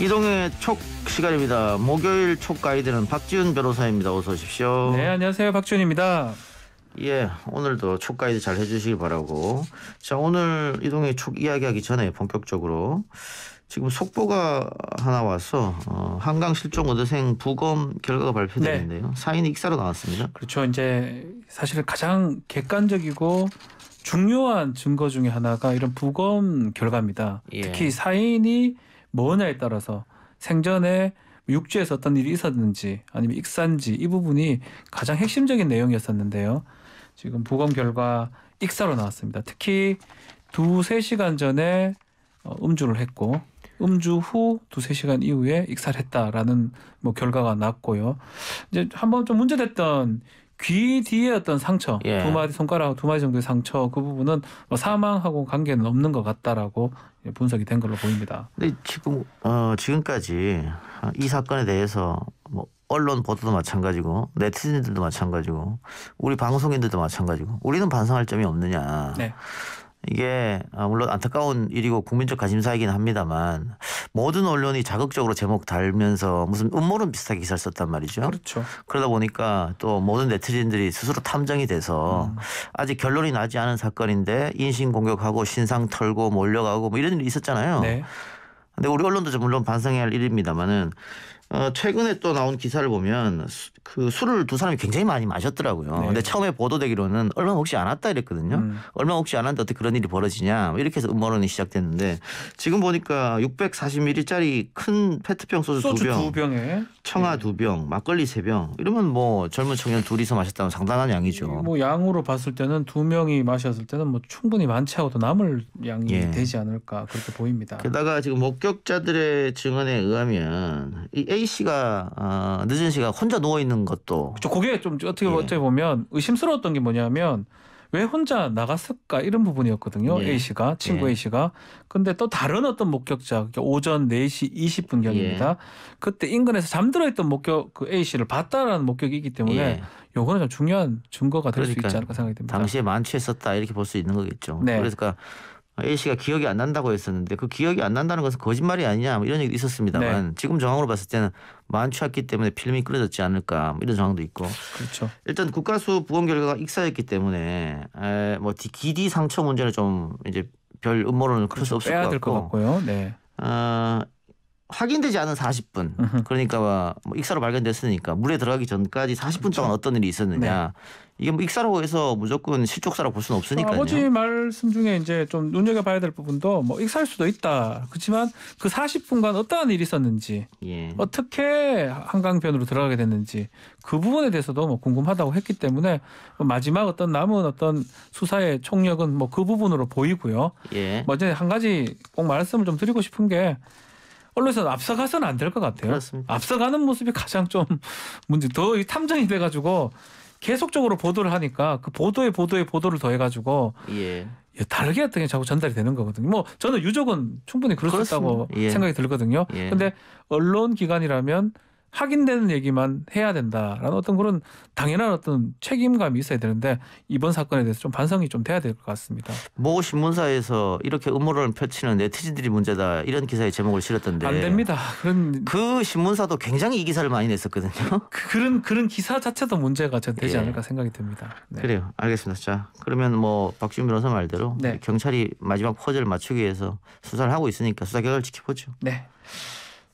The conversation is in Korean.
이동의 촉 시간입니다. 목요일 촉 가이드는 박지훈 변호사입니다. 어서 오십시오. 네, 안녕하세요. 박지훈입니다. 예, 오늘도 촉 가이드 잘 해주시길 바라고. 자, 오늘 이동의 촉 이야기하기 전에 본격적으로 지금 속보가 하나 와서 어, 한강 실종 어대생 부검 결과가 발표됐는데요. 네. 사인 익사로 나왔습니다. 그렇죠. 이제 사실 가장 객관적이고 중요한 증거 중의 하나가 이런 부검 결과입니다. 예. 특히 사인이 뭐냐에 따라서 생전에 육지에서 어떤 일이 있었는지 아니면 익산지 이 부분이 가장 핵심적인 내용이었었는데요. 지금 부검 결과 익사로 나왔습니다. 특히 두세 시간 전에 어, 음주를 했고 음주 후 두세 시간 이후에 익사를 했다라는 뭐 결과가 났고요. 이제 한번 좀 문제됐던 귀 뒤에 어떤 상처 예. 두 마디 손가락 두 마디 정도의 상처 그 부분은 뭐 사망하고 관계는 없는 것 같다라고 분석이 된 걸로 보입니다. 근데 지금 어, 지금까지 이 사건에 대해서 뭐 언론 보도도 마찬가지고 네티즌들도 마찬가지고 우리 방송인들도 마찬가지고 우리는 반성할 점이 없느냐. 네. 이게 아, 물론 안타까운 일이고 국민적 관심사이긴 합니다만 모든 언론이 자극적으로 제목 달면서 무슨 음모론 비슷하게 기사를 썼단 말이죠. 그렇죠. 그러다 보니까 또 모든 네티즌들이 스스로 탐정이 돼서 음. 아직 결론이 나지 않은 사건인데 인신 공격하고 신상 털고 몰려가고 뭐, 뭐 이런 일이 있었잖아요. 네. 근데 우리 언론도 물론 반성해야 할 일입니다만은 어, 최근에 또 나온 기사를 보면 수, 그 술을 두 사람이 굉장히 많이 마셨더라고요. 네. 근데 처음에 보도되기로는 얼마 먹지 않았다 이랬거든요. 음. 얼마 먹지 않았는데 어떻게 그런 일이 벌어지냐 뭐 이렇게 해서 음모론이 시작됐는데 지금 보니까 640ml짜리 큰 페트병 소주, 소주 두 병, 에 청아 네. 두병 막걸리 세 병 이러면 뭐 젊은 청년 둘이서 마셨다면 상당한 양이죠. 뭐 양으로 봤을 때는 두 명이 마셨을 때는 뭐 충분히 많지하고도 남을 양이 예. 되지 않을까 그렇게 보입니다. 게다가 지금 목격자들의 증언에 의하면 이 A 씨가 어, 늦은 시간 혼자 누워 있는 것도 저 그게 좀 어떻게 예. 어떻게 보면 의심스러웠던 게 뭐냐면 왜 혼자 나갔을까 이런 부분이었거든요. 예. A 씨가 친구 예. A 씨가 근데 또 다른 어떤 목격자 그러니까 오전 4시 20분 경입니다. 예. 그때 인근에서 잠들어 있던 목격 그 A 씨를 봤다라는 목격이기 때문에 예. 요거는 좀 중요한 증거가 될 수 있지 않을까 생각이 듭니다. 당시에 만취했었다 이렇게 볼 수 있는 거겠죠. 네. 그러니까 A 씨가 기억이 안 난다고 했었는데 그 기억이 안 난다는 것은 거짓말이 아니냐 뭐 이런 얘기도 있었습니다만 네. 지금 정황으로 봤을 때는 만취했기 때문에 필름이 끊어졌지 않을까 뭐 이런 정황도 있고 그렇죠. 일단 국가수 부검 결과가 익사였기 때문에 에, 뭐 기디 상처 문제는 좀 이제 별 음모론을 그렇죠. 클수 없을 것 같고. 것 같고요. 네. 어, 확인되지 않은 40분. 그러니까 뭐, 뭐 익사로 발견됐으니까 물에 들어가기 전까지 40분 그렇죠. 동안 어떤 일이 있었느냐. 네. 이게 뭐 익사로 해서 무조건 실족사라고 볼 수는 없으니까요. 아버지 말씀 중에 이제 좀 눈여겨 봐야 될 부분도 뭐 익사일 수도 있다. 그렇지만 그 40분간 어떠한 일이 있었는지, 예. 어떻게 한강변으로 들어가게 됐는지 그 부분에 대해서도 뭐 궁금하다고 했기 때문에 뭐 마지막 어떤 남은 어떤 수사의 총력은 뭐 그 부분으로 보이고요. 예. 뭐 이제 한 가지 꼭 말씀을 좀 드리고 싶은 게 언론에서 앞서가서는 안 될 것 같아요. 그렇습니다. 앞서가는 모습이 가장 좀 문제 더 탐정이 돼가지고 계속적으로 보도를 하니까 그 보도에 보도에 보도를 더해가지고 예. 예. 다르게 했더니 자꾸 전달이 되는 거거든요. 뭐 저는 유족은 충분히 그렇다고 예. 생각이 들거든요. 예. 근데 언론 기관이라면 확인되는 얘기만 해야 된다라는 어떤 그런 당연한 어떤 책임감이 있어야 되는데 이번 사건에 대해서 좀 반성이 좀 돼야 될 것 같습니다. 모 신문사에서 이렇게 음모론을 펼치는 네티즌들이 문제다 이런 기사의 제목을 실었던데 안 됩니다. 그런 그 신문사도 굉장히 이 기사를 많이 냈었거든요. 그, 런 그런 기사 자체도 문제가 되지 예. 않을까 생각이 듭니다. 네. 그래요. 알겠습니다. 자 그러면 뭐 박준 변호사 말대로 네. 경찰이 마지막 퍼즐 맞추기 위해서 수사를 하고 있으니까 수사 결과를 지켜보죠. 네.